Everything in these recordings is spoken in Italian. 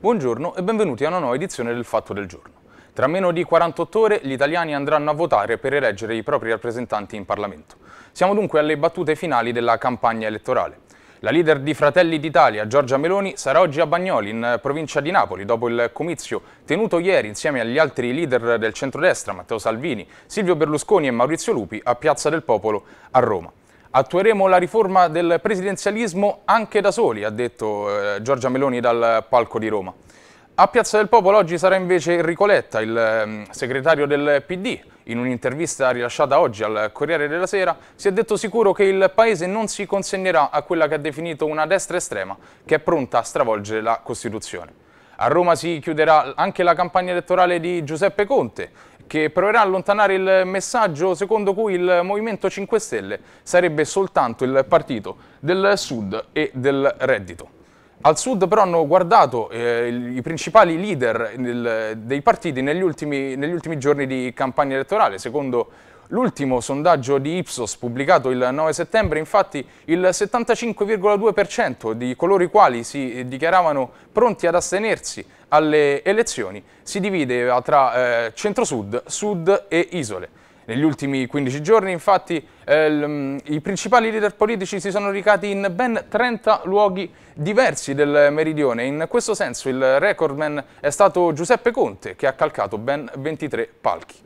Buongiorno e benvenuti a una nuova edizione del Fatto del Giorno. Tra meno di 48 ore gli italiani andranno a votare per eleggere i propri rappresentanti in Parlamento. Siamo dunque alle battute finali della campagna elettorale. La leader di Fratelli d'Italia, Giorgia Meloni, sarà oggi a Bagnoli, in provincia di Napoli, dopo il comizio tenuto ieri insieme agli altri leader del centrodestra, Matteo Salvini, Silvio Berlusconi e Maurizio Lupi, a Piazza del Popolo a Roma. Attueremo la riforma del presidenzialismo anche da soli, ha detto eh, Giorgia Meloni dal palco di Roma. A Piazza del Popolo oggi sarà invece Enrico Letta, il ehm, segretario del PD. In un'intervista rilasciata oggi al Corriere della Sera si è detto sicuro che il Paese non si consegnerà a quella che ha definito una destra estrema che è pronta a stravolgere la Costituzione. A Roma si chiuderà anche la campagna elettorale di Giuseppe Conte che proverà a allontanare il messaggio secondo cui il Movimento 5 Stelle sarebbe soltanto il partito del Sud e del reddito. Al Sud però hanno guardato eh, i principali leader del, dei partiti negli ultimi, negli ultimi giorni di campagna elettorale, secondo L'ultimo sondaggio di Ipsos pubblicato il 9 settembre, infatti, il 75,2% di coloro i quali si dichiaravano pronti ad astenersi alle elezioni si divideva eh, tra eh, centro-sud, sud e isole. Negli ultimi 15 giorni, infatti, eh, mm, i principali leader politici si sono recati in ben 30 luoghi diversi del meridione. In questo senso il recordman è stato Giuseppe Conte, che ha calcato ben 23 palchi.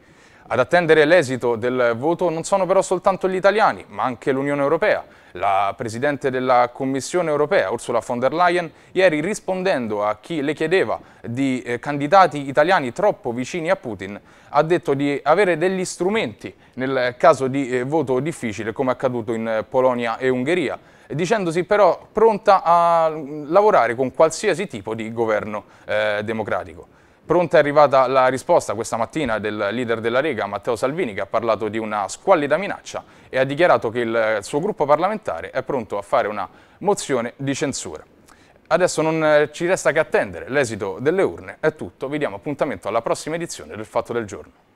Ad attendere l'esito del voto non sono però soltanto gli italiani, ma anche l'Unione Europea. La Presidente della Commissione Europea, Ursula von der Leyen, ieri rispondendo a chi le chiedeva di eh, candidati italiani troppo vicini a Putin, ha detto di avere degli strumenti nel caso di eh, voto difficile, come accaduto in Polonia e Ungheria, dicendosi però pronta a lavorare con qualsiasi tipo di governo eh, democratico. Pronta è arrivata la risposta questa mattina del leader della Lega, Matteo Salvini, che ha parlato di una squallida minaccia e ha dichiarato che il suo gruppo parlamentare è pronto a fare una mozione di censura. Adesso non eh, ci resta che attendere l'esito delle urne, è tutto, vi diamo appuntamento alla prossima edizione del Fatto del Giorno.